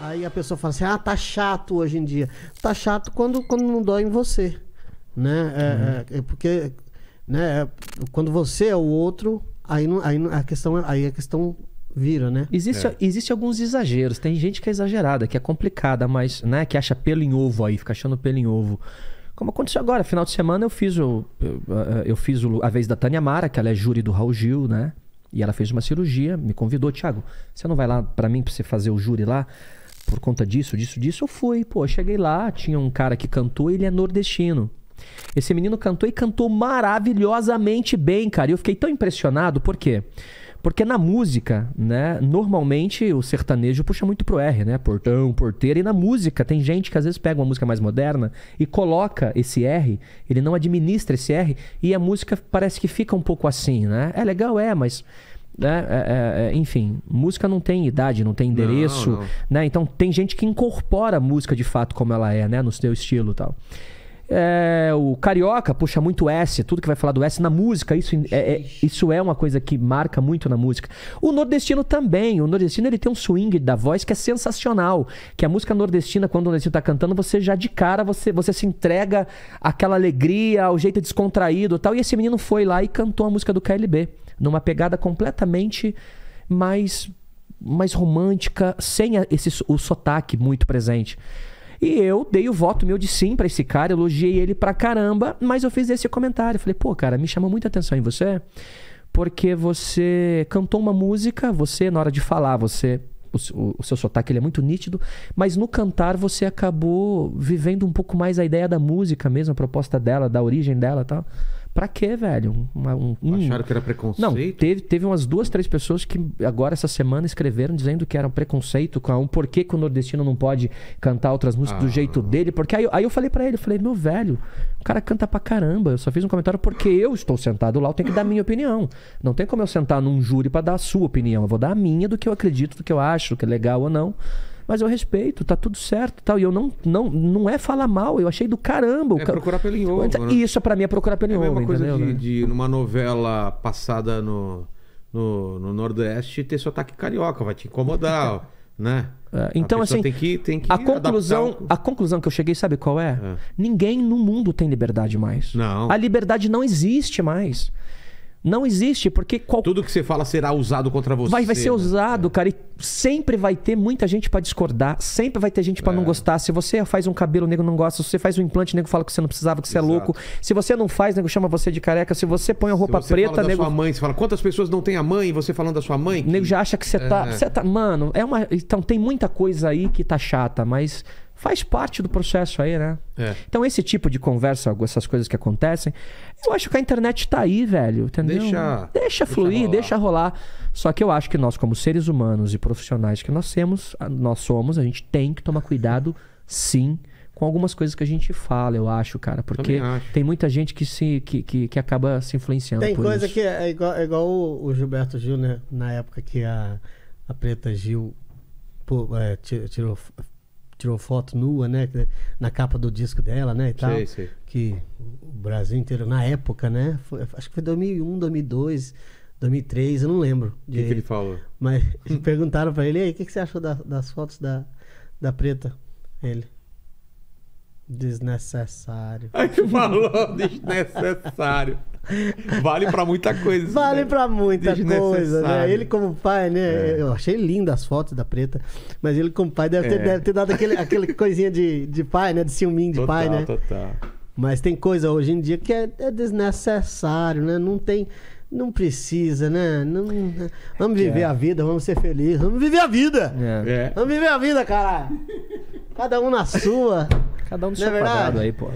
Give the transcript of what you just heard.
Aí a pessoa fala assim: ah, tá chato hoje em dia. Tá chato quando, quando não dói em você. Né? É, uhum. é porque né, é, quando você é o outro, aí, não, aí a questão aí a questão vira, né? Existe, é. existe alguns exageros. Tem gente que é exagerada, que é complicada, mas né, que acha pelo em ovo aí, fica achando pelo em ovo. Como aconteceu agora, final de semana eu fiz o eu, eu fiz o, a vez da Tânia Mara, que ela é júri do Raul Gil, né? E ela fez uma cirurgia, me convidou, Thiago, você não vai lá para mim para você fazer o júri lá? por conta disso, disso, disso, eu fui. Pô, eu cheguei lá, tinha um cara que cantou, ele é nordestino. Esse menino cantou e cantou maravilhosamente bem, cara. E eu fiquei tão impressionado, por quê? Porque na música, né, normalmente o sertanejo puxa muito pro R, né? Portão, porteira. E na música tem gente que às vezes pega uma música mais moderna e coloca esse R, ele não administra esse R, e a música parece que fica um pouco assim, né? É legal, é, mas né? É, é, é, enfim, música não tem idade, não tem endereço, não, não. né? Então tem gente que incorpora a música de fato como ela é, né? No seu estilo e tal. É, o carioca puxa muito S, tudo que vai falar do S na música, isso é, é, isso é uma coisa que marca muito na música. O nordestino também, o nordestino ele tem um swing da voz que é sensacional, que a música nordestina, quando o nordestino tá cantando, você já de cara, você, você se entrega aquela alegria, ao jeito descontraído tal, e esse menino foi lá e cantou a música do KLB numa pegada completamente mais mais romântica, sem esse, o sotaque muito presente. E eu dei o voto meu de sim para esse cara, elogiei ele pra caramba, mas eu fiz esse comentário. Falei, pô, cara, me chamou muita atenção em você, porque você cantou uma música, você, na hora de falar, você. O, o seu sotaque ele é muito nítido, mas no cantar você acabou vivendo um pouco mais a ideia da música mesmo, a proposta dela, da origem dela tal. Tá? Pra quê, velho? Uma, um, Acharam que era preconceito? Não, teve, teve umas duas, três pessoas que agora essa semana escreveram dizendo que era um preconceito com a um porquê que o nordestino não pode cantar outras músicas ah. do jeito dele. Porque aí, aí eu falei para ele, eu falei, meu velho, o cara canta pra caramba. Eu só fiz um comentário porque eu estou sentado lá, eu tenho que dar a minha opinião. Não tem como eu sentar num júri para dar a sua opinião. Eu vou dar a minha do que eu acredito, do que eu acho, do que é legal ou não. Mas eu respeito, tá tudo certo tal. E eu não, não, não é falar mal, eu achei do caramba. É procurar pelo em ovo. Então, né? Isso para mim é procurar pelo é em ovo. É uma coisa de, né? de numa novela passada no, no, no Nordeste ter sotaque carioca, vai te incomodar, então, né? É, então, assim, tem que, tem que a, conclusão, a conclusão que eu cheguei, sabe qual é? é? Ninguém no mundo tem liberdade mais. Não. A liberdade não existe mais. Não existe, porque qual... tudo que você fala será usado contra você. Vai, vai ser né? usado, cara. E sempre vai ter muita gente para discordar, sempre vai ter gente para é. não gostar. Se você faz um cabelo, o nego não gosta. Se você faz um implante, o nego fala que você não precisava, que você é Exato. é louco. Se você não faz, o nego chama você de careca. Se você põe a roupa você preta, fala nego. Sua mãe, você fala quantas pessoas não têm a mãe, e você falando da sua mãe. O nego já acha que você tá, é. tá. Você tá. Mano, é uma. Então tem muita coisa aí que tá chata, mas faz parte do processo aí, né? É. Então, esse tipo de conversa, essas coisas que acontecem, eu acho que a internet tá aí, velho. Entendeu? Deixa, deixa fluir, deixa rolar. deixa rolar. Só que eu acho que nós, como seres humanos e profissionais que nós temos, nós somos, a gente tem que tomar cuidado, sim, com algumas coisas que a gente fala, eu acho, cara. Porque acho. tem muita gente que, se, que, que, que, acaba se influenciando. Tem coisa isso. que é igual, é igual o Gilberto Gil, né? Na época que a, a Preta Gil pô, é, tirou tirou foto nua, né? Na capa do disco dela, né? E tal, sei, sei. Que o Brasil inteiro, na época, né? Foi, acho que foi 2001, 2002, 2003, eu não lembro. O que, que, ele falou? Mas perguntaram para ele, aí, o que, que, você achou da, das fotos da, da preta? Ele, Desnecessário. Aí falou desnecessário. Vale para muita coisa. Vale né? para muita coisa, né? Ele como pai, né? É. Eu achei linda as fotos da Preta, mas ele como pai deve ter, é. deve ter dado aquele, aquele coisinha de, de pai, né? De ciúminho de total, pai, né? Total. Mas tem coisa hoje em dia que é, é desnecessário, né? Não tem... Não precisa, né? Não, né? vamos é viver é. a vida, vamos ser felizes. Vamos viver a vida! Vamos viver a vida, cara. Cada um na sua. Cada um no seu é quadrado aí, pô.